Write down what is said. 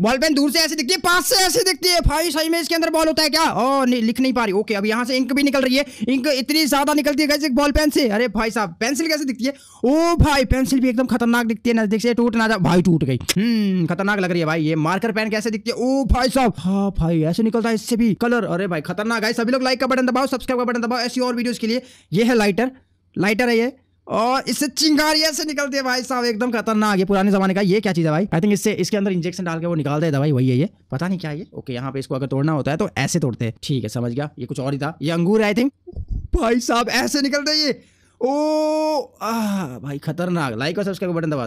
ball pen दूर से ऐसे दिखती है पास से ऐसे दिखती है भाई सही में इसके अंदर बॉल होता है क्या ओ नहीं लिख नहीं पा रही ओके अब यहाँ से इंक भी निकल रही है इंक इतनी ज्यादा निकलती है कैसे बॉल पेन से अरे भाई साहब पेंसिल कैसे दिखती है ओ भाई पेंसिल भी एकदम खतरनाक दिखती है नजदीक से टूट ना जा भाई टूट गई हम्म खतरनाक लग रही है भाई ये मार्कर पेन कैसे दिखती है ओ भाई साहब हाँ भाई ऐसे निकलता है इससे भी कलर अरे भाई खतरनाक है सभी लोग लाइक का बटन दबाओ सब्सक्राइब का बटन दबाओ ऐसी और वीडियो के लिए ये है लाइटर लाइटर है ये और इससे चिंगारिया से निकलती है भाई साहब एकदम खतरनाक ये पुराने जमाने का ये क्या चीज़ है भाई आई थिंक इससे इसके अंदर इंजेक्शन डाल के वो निकालते है दवाई वही है ये पता नहीं क्या ये ओके यहाँ पे इसको अगर तोड़ना होता है तो ऐसे तोड़ते हैं ठीक है समझ गया ये कुछ और ही था ये अंगूर आई थिंक भाई साहब ऐसे निकलते ये ओ आ, भाई खतरनाक लाइक और सब्सक्राइब बटन दबा